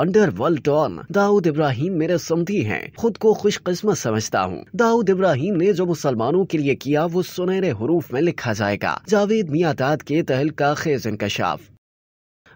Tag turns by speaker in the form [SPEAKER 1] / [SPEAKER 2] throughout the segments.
[SPEAKER 1] under underworld don Dawood Ibrahim मेरे समझी हैं खुद को खुशकिस्मत समझता हूँ दाऊद इब्राहिम ने जो मुसलमानों के लिए किया वो सुनहरे हरूफ में लिखा जाएगा जावेद मियादाद के तहल का खेज इंकशाफ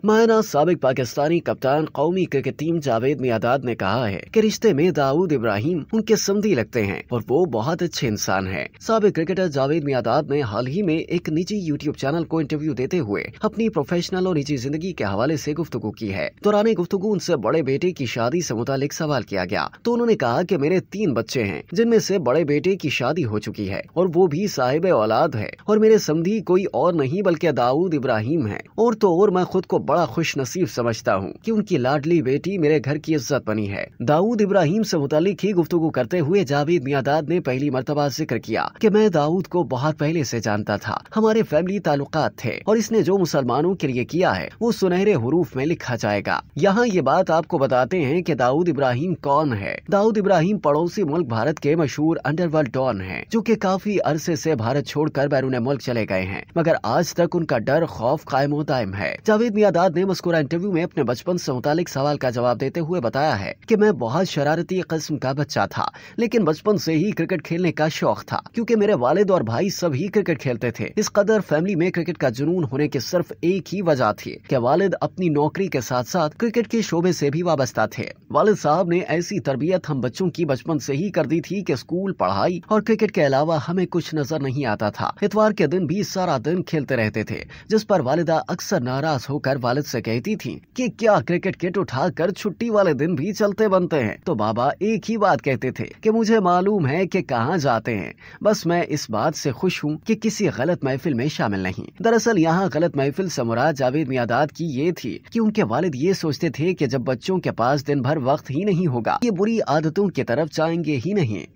[SPEAKER 1] मायना सबक पाकिस्तानी कप्तान कौमी क्रिकेट टीम जावेद मियादाद ने कहा है कि रिश्ते में दाऊद इब्राहिम उनके समझी लगते हैं और वो बहुत अच्छे इंसान है सबक क्रिकेटर जावेद मियादाद ने हाल ही में एक निजी यूट्यूब चैनल को इंटरव्यू देते हुए अपनी प्रोफेशनल और निजी जिंदगी के हवाले ऐसी गुफ्तु की है दौरान गुफ्तु उनसे बड़े बेटे की शादी ऐसी मुतालिक सवाल किया गया तो उन्होंने कहा की मेरे तीन बच्चे हैं जिनमें से बड़े बेटे की शादी हो चुकी है और वो भी साहिब औलाद है और मेरे समधी कोई और नहीं बल्कि दाऊद इब्राहिम है और तो और मैं खुद को बड़ा खुश नसीब समझता हूँ की उनकी लाडली बेटी मेरे घर की इज्जत बनी है दाऊद इब्राहिम से मुतालिक ही गुफ्तु करते हुए जावेद मियादाद ने पहली मरतबा जिक्र किया कि मैं दाऊद को बहुत पहले ऐसी जानता था हमारे फैमिली ताल्लुक थे और इसने जो मुसलमानों के लिए किया है वो सुनहरे हरूफ में लिखा जाएगा यहाँ ये बात आपको बताते हैं की दाऊद इब्राहिम कौन है दाऊद इब्राहिम पड़ोसी मुल्क भारत के मशहूर अंडरवर्ल्ड डॉन है जो की काफी अरसे ऐसी भारत छोड़ कर बैरून मुल्क चले गए हैं मगर आज तक उनका डर खौफ कायम दायम है जावेद मियाद शहदाद ने मुस्कुरा इंटरव्यू में अपने बचपन से मुतालिक सवाल का जवाब देते हुए बताया है कि मैं बहुत शरारती किस्म का बच्चा था लेकिन बचपन से ही क्रिकेट खेलने का शौक था क्योंकि मेरे वालिद और भाई सभी क्रिकेट खेलते थे इस कदर फैमिली में क्रिकेट का जुनून होने की सिर्फ एक ही वजह थी कि वालिद अपनी नौकरी के साथ साथ क्रिकेट के शोबे से भी वाबस्ता थे वालिद साहब ने ऐसी तरबियत हम बच्चों की बचपन से ही कर दी थी कि स्कूल पढ़ाई और क्रिकेट के अलावा हमें कुछ नजर नहीं आता था इतवार के दिन भी सारा दिन खेलते रहते थे जिस पर वालिदा अक्सर नाराज होकर वालिद से कहती थी कि क्या क्रिकेट किट उठा कर छुट्टी वाले दिन भी चलते बनते हैं तो बाबा एक ही बात कहते थे कि मुझे मालूम है कि कहाँ जाते हैं बस मैं इस बात से खुश हूँ कि किसी गलत महफिल में शामिल नहीं दरअसल यहाँ गलत महफिल से मुराद जावेद मियादाद की ये थी की उनके वालिद ये सोचते थे की जब बच्चों के पास दिन भर वक्त ही नहीं होगा ये बुरी आदतों की तरफ जाएंगे ही नहीं